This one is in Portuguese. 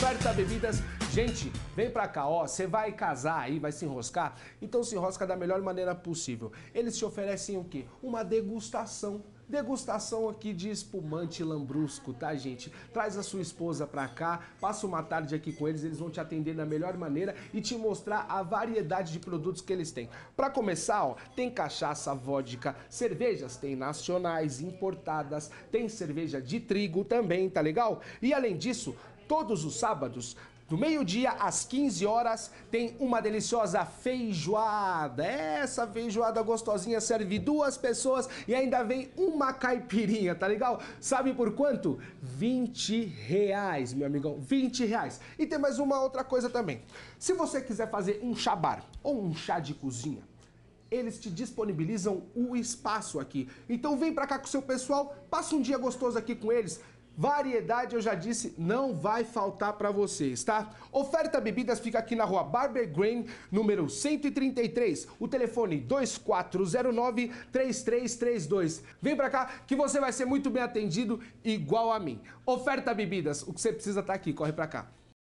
Oferta Bebidas. Gente, vem pra cá, ó. Você vai casar aí, vai se enroscar? Então se enrosca da melhor maneira possível. Eles te oferecem o quê? Uma degustação. Degustação aqui de espumante lambrusco, tá, gente? Traz a sua esposa pra cá, passa uma tarde aqui com eles, eles vão te atender da melhor maneira e te mostrar a variedade de produtos que eles têm. Pra começar, ó, tem cachaça, vodka, cervejas, tem nacionais, importadas, tem cerveja de trigo também, tá legal? E além disso, Todos os sábados, do meio-dia às 15 horas tem uma deliciosa feijoada. Essa feijoada gostosinha serve duas pessoas e ainda vem uma caipirinha, tá legal? Sabe por quanto? 20 reais, meu amigão, 20 reais. E tem mais uma outra coisa também. Se você quiser fazer um chá bar ou um chá de cozinha, eles te disponibilizam o espaço aqui. Então vem pra cá com o seu pessoal, passa um dia gostoso aqui com eles. Variedade, eu já disse, não vai faltar para vocês, tá? Oferta Bebidas fica aqui na rua Barber Green, número 133. O telefone 2409-3332. Vem para cá que você vai ser muito bem atendido, igual a mim. Oferta Bebidas, o que você precisa tá aqui, corre para cá.